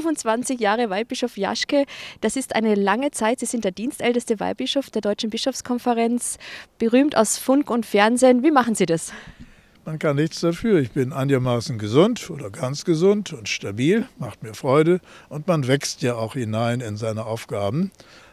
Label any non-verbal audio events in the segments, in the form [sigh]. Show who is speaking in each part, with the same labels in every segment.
Speaker 1: 25 Jahre Weihbischof Jaschke, das ist eine lange Zeit. Sie sind der dienstälteste Weihbischof der Deutschen Bischofskonferenz, berühmt aus Funk und Fernsehen. Wie machen Sie das?
Speaker 2: Man kann nichts dafür. Ich bin einigermaßen gesund oder ganz gesund und stabil, macht mir Freude und man wächst ja auch hinein in seine Aufgaben.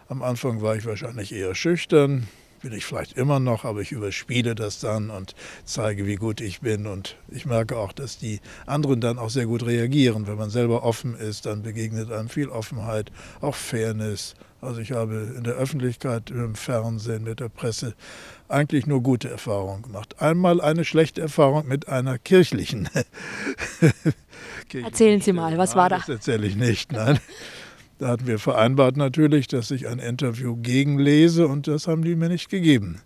Speaker 2: Am Anfang war ich wahrscheinlich eher schüchtern, bin ich vielleicht immer noch, aber ich überspiele das dann und zeige, wie gut ich bin. Und ich merke auch, dass die anderen dann auch sehr gut reagieren. Wenn man selber offen ist, dann begegnet einem viel Offenheit, auch Fairness. Also ich habe in der Öffentlichkeit, im Fernsehen, mit der Presse eigentlich nur gute Erfahrungen gemacht. Einmal eine schlechte Erfahrung mit einer kirchlichen. [laughs]
Speaker 1: Erzählen Sie mal, was war das?
Speaker 2: Das erzähle ich nicht, nein. [laughs] Da hatten wir vereinbart natürlich, dass ich ein Interview gegenlese und das haben die mir nicht gegeben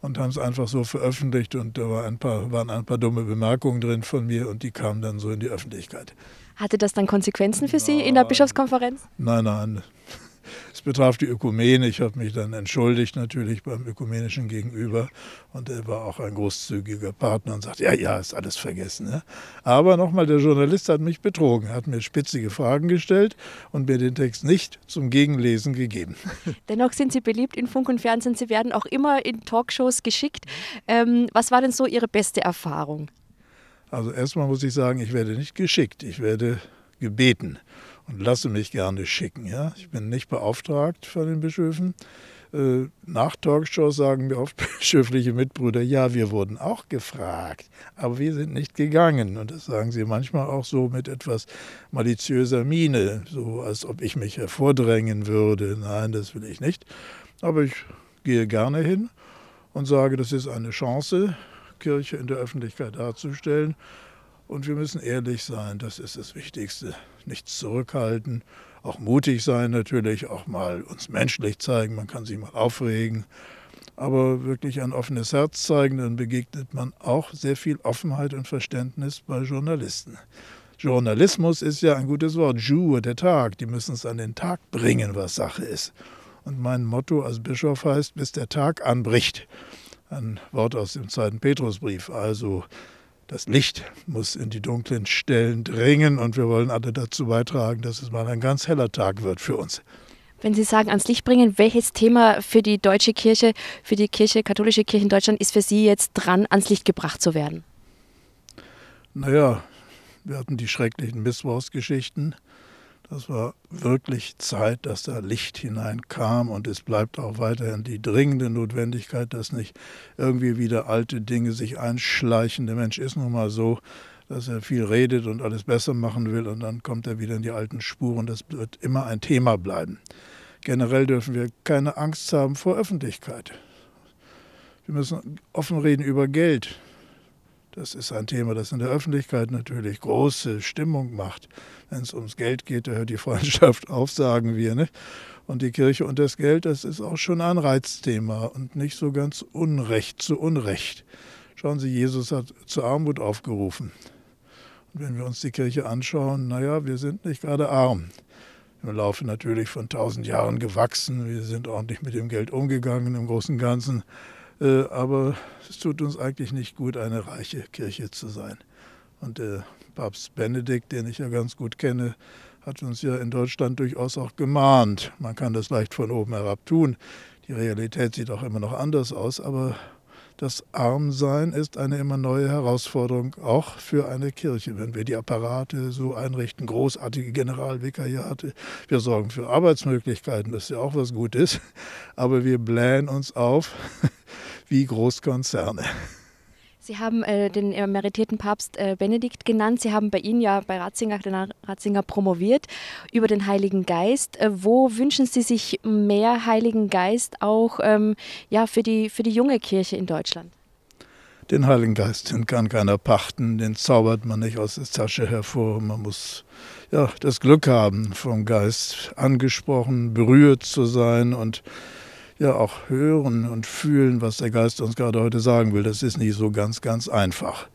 Speaker 2: und haben es einfach so veröffentlicht und da war ein paar, waren ein paar dumme Bemerkungen drin von mir und die kamen dann so in die Öffentlichkeit.
Speaker 1: Hatte das dann Konsequenzen für Sie in der Bischofskonferenz?
Speaker 2: Nein, nein. Es betraf die Ökumene. Ich habe mich dann entschuldigt natürlich beim ökumenischen Gegenüber. Und er war auch ein großzügiger Partner und sagte, ja, ja, ist alles vergessen. Ne? Aber nochmal, der Journalist hat mich betrogen, hat mir spitzige Fragen gestellt und mir den Text nicht zum Gegenlesen gegeben.
Speaker 1: [laughs] Dennoch sind Sie beliebt in Funk und Fernsehen. Sie werden auch immer in Talkshows geschickt. Ähm, was war denn so Ihre beste Erfahrung?
Speaker 2: Also erstmal muss ich sagen, ich werde nicht geschickt, ich werde gebeten und lasse mich gerne schicken. Ja? Ich bin nicht beauftragt von den Bischöfen. Äh, nach Talkshows sagen mir oft [laughs] bischöfliche Mitbrüder, ja, wir wurden auch gefragt, aber wir sind nicht gegangen. Und das sagen sie manchmal auch so mit etwas maliziöser Miene, so als ob ich mich hervordrängen würde. Nein, das will ich nicht. Aber ich gehe gerne hin und sage, das ist eine Chance, Kirche in der Öffentlichkeit darzustellen. Und wir müssen ehrlich sein, das ist das Wichtigste. Nichts zurückhalten, auch mutig sein natürlich, auch mal uns menschlich zeigen, man kann sich mal aufregen. Aber wirklich ein offenes Herz zeigen, dann begegnet man auch sehr viel Offenheit und Verständnis bei Journalisten. Journalismus ist ja ein gutes Wort, Jour, der Tag. Die müssen es an den Tag bringen, was Sache ist. Und mein Motto als Bischof heißt, bis der Tag anbricht. Ein Wort aus dem zweiten Petrusbrief. Also das Licht muss in die dunklen Stellen dringen und wir wollen alle dazu beitragen, dass es mal ein ganz heller Tag wird für uns.
Speaker 1: Wenn Sie sagen, ans Licht bringen, welches Thema für die deutsche Kirche, für die Kirche, katholische Kirche in Deutschland ist für Sie jetzt dran, ans Licht gebracht zu werden?
Speaker 2: Naja, wir hatten die schrecklichen Missbrauchsgeschichten. Das war wirklich Zeit, dass da Licht hineinkam und es bleibt auch weiterhin die dringende Notwendigkeit, dass nicht irgendwie wieder alte Dinge sich einschleichen. Der Mensch ist nun mal so, dass er viel redet und alles besser machen will und dann kommt er wieder in die alten Spuren. Das wird immer ein Thema bleiben. Generell dürfen wir keine Angst haben vor Öffentlichkeit. Wir müssen offen reden über Geld. Das ist ein Thema, das in der Öffentlichkeit natürlich große Stimmung macht. Wenn es ums Geld geht, da hört die [laughs] Freundschaft auf, sagen wir. Ne? Und die Kirche und das Geld, das ist auch schon ein Reizthema und nicht so ganz Unrecht zu Unrecht. Schauen Sie, Jesus hat zur Armut aufgerufen. Und wenn wir uns die Kirche anschauen, naja, wir sind nicht gerade arm. Wir laufen natürlich von tausend Jahren gewachsen, wir sind ordentlich mit dem Geld umgegangen im Großen und Ganzen. Äh, aber es tut uns eigentlich nicht gut, eine reiche Kirche zu sein. Und der Papst Benedikt, den ich ja ganz gut kenne, hat uns ja in Deutschland durchaus auch gemahnt. Man kann das leicht von oben herab tun. Die Realität sieht auch immer noch anders aus, aber das Armsein ist eine immer neue Herausforderung, auch für eine Kirche. Wenn wir die Apparate so einrichten, großartige Generalvikariate, wir sorgen für Arbeitsmöglichkeiten, das ist ja auch was Gutes, aber wir blähen uns auf wie Großkonzerne.
Speaker 1: Sie haben äh, den emeritierten Papst äh, Benedikt genannt. Sie haben bei Ihnen ja bei Ratzinger, den Ratzinger promoviert über den Heiligen Geist. Äh, wo wünschen Sie sich mehr Heiligen Geist auch ähm, ja, für, die, für die junge Kirche in Deutschland?
Speaker 2: Den Heiligen Geist, den kann keiner pachten, den zaubert man nicht aus der Tasche hervor. Man muss ja, das Glück haben, vom Geist angesprochen, berührt zu sein und ja auch hören und fühlen, was der Geist uns gerade heute sagen will. Das ist nicht so ganz, ganz einfach.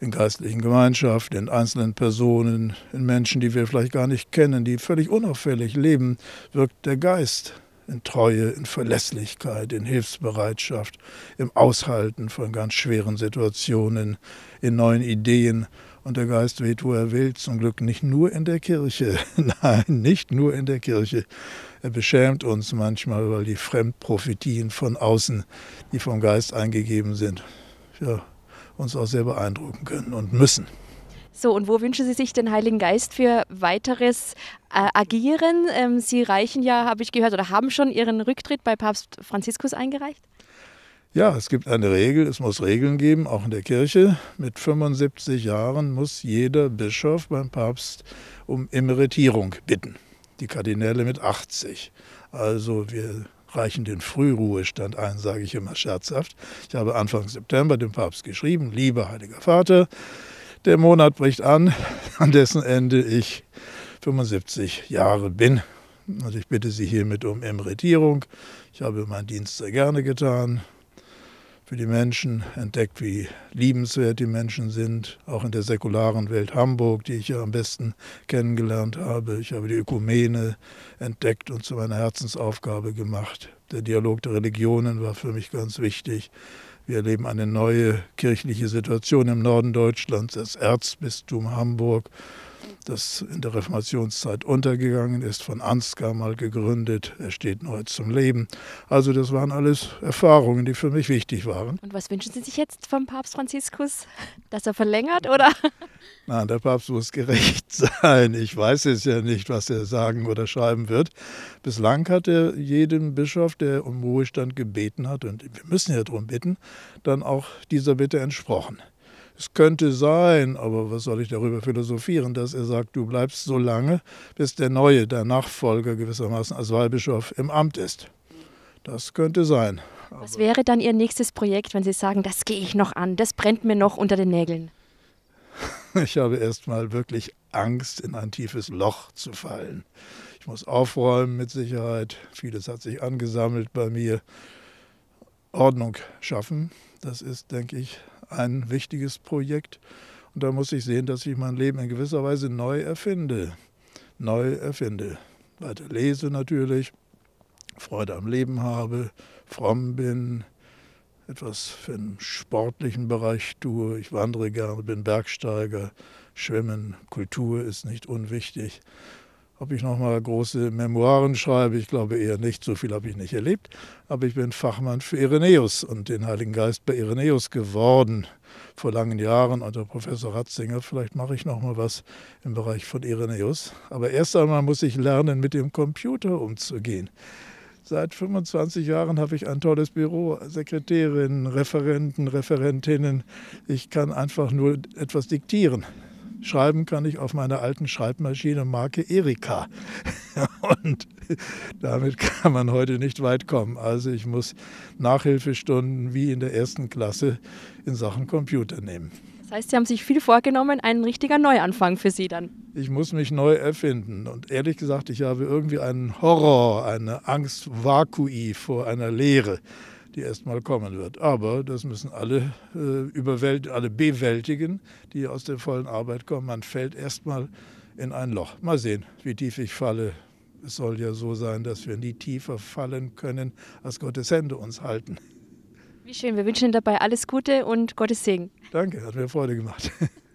Speaker 2: In geistlichen Gemeinschaften, in einzelnen Personen, in Menschen, die wir vielleicht gar nicht kennen, die völlig unauffällig leben, wirkt der Geist in Treue, in Verlässlichkeit, in Hilfsbereitschaft, im Aushalten von ganz schweren Situationen, in neuen Ideen. Und der Geist weht, wo er will, zum Glück nicht nur in der Kirche. [laughs] Nein, nicht nur in der Kirche. Er beschämt uns manchmal über die Fremdprophetien von außen, die vom Geist eingegeben sind, ja, uns auch sehr beeindrucken können und müssen.
Speaker 1: So, und wo wünschen Sie sich den Heiligen Geist für weiteres äh, Agieren? Ähm, Sie reichen ja, habe ich gehört, oder haben schon Ihren Rücktritt bei Papst Franziskus eingereicht?
Speaker 2: Ja, es gibt eine Regel, es muss Regeln geben, auch in der Kirche. Mit 75 Jahren muss jeder Bischof beim Papst um Emeritierung bitten die Kardinäle mit 80. Also wir reichen den Frühruhestand ein, sage ich immer scherzhaft. Ich habe Anfang September dem Papst geschrieben, lieber Heiliger Vater, der Monat bricht an, [laughs] an dessen Ende ich 75 Jahre bin. Und also ich bitte Sie hiermit um Emeritierung. Ich habe meinen Dienst sehr gerne getan für die Menschen, entdeckt, wie liebenswert die Menschen sind, auch in der säkularen Welt Hamburg, die ich ja am besten kennengelernt habe. Ich habe die Ökumene entdeckt und zu meiner Herzensaufgabe gemacht. Der Dialog der Religionen war für mich ganz wichtig. Wir erleben eine neue kirchliche Situation im Norden Deutschlands, das Erzbistum Hamburg das in der Reformationszeit untergegangen ist, von Ansgar mal gegründet. Er steht neu zum Leben. Also das waren alles Erfahrungen, die für mich wichtig waren.
Speaker 1: Und was wünschen Sie sich jetzt vom Papst Franziskus? [laughs] Dass er verlängert oder?
Speaker 2: Nein, der Papst muss gerecht [laughs] sein. Ich weiß es ja nicht, was er sagen oder schreiben wird. Bislang hat er jedem Bischof, der um Ruhestand gebeten hat, und wir müssen ja darum bitten, dann auch dieser Bitte entsprochen. Es könnte sein, aber was soll ich darüber philosophieren, dass er sagt, du bleibst so lange, bis der neue, der Nachfolger gewissermaßen als Weihbischof im Amt ist. Das könnte sein. Was
Speaker 1: wäre dann Ihr nächstes Projekt, wenn Sie sagen, das gehe ich noch an, das brennt mir noch unter den Nägeln?
Speaker 2: [laughs] Ich habe erstmal wirklich Angst, in ein tiefes Loch zu fallen. Ich muss aufräumen mit Sicherheit. Vieles hat sich angesammelt bei mir. Ordnung schaffen, das ist, denke ich, ein wichtiges Projekt. Und da muss ich sehen, dass ich mein Leben in gewisser Weise neu erfinde. Neu erfinde. Weiter lese natürlich, Freude am Leben habe, fromm bin, etwas für den sportlichen Bereich tue. Ich wandere gerne, bin Bergsteiger, Schwimmen, Kultur ist nicht unwichtig. Ob ich nochmal große Memoiren schreibe, ich glaube eher nicht, so viel habe ich nicht erlebt. Aber ich bin Fachmann für Irenäus und den Heiligen Geist bei Irenäus geworden vor langen Jahren unter also Professor Ratzinger. Vielleicht mache ich nochmal was im Bereich von Irenäus. Aber erst einmal muss ich lernen, mit dem Computer umzugehen. Seit 25 Jahren habe ich ein tolles Büro, Sekretärinnen, Referenten, Referentinnen. Ich kann einfach nur etwas diktieren schreiben kann ich auf meiner alten Schreibmaschine Marke Erika. [laughs] Und damit kann man heute nicht weit kommen. Also ich muss Nachhilfestunden wie in der ersten Klasse in Sachen Computer nehmen.
Speaker 1: Das heißt, Sie haben sich viel vorgenommen, ein richtiger Neuanfang für Sie dann.
Speaker 2: Ich muss mich neu erfinden. Und ehrlich gesagt, ich habe irgendwie einen Horror, eine Angst, Vakui vor einer Lehre die erstmal kommen wird. Aber das müssen alle, äh, alle bewältigen, die aus der vollen Arbeit kommen. Man fällt erstmal in ein Loch. Mal sehen, wie tief ich falle. Es soll ja so sein, dass wir nie tiefer fallen können, als Gottes Hände uns halten.
Speaker 1: Wie schön, wir wünschen Ihnen dabei alles Gute und Gottes Segen.
Speaker 2: Danke, hat mir Freude gemacht. [laughs]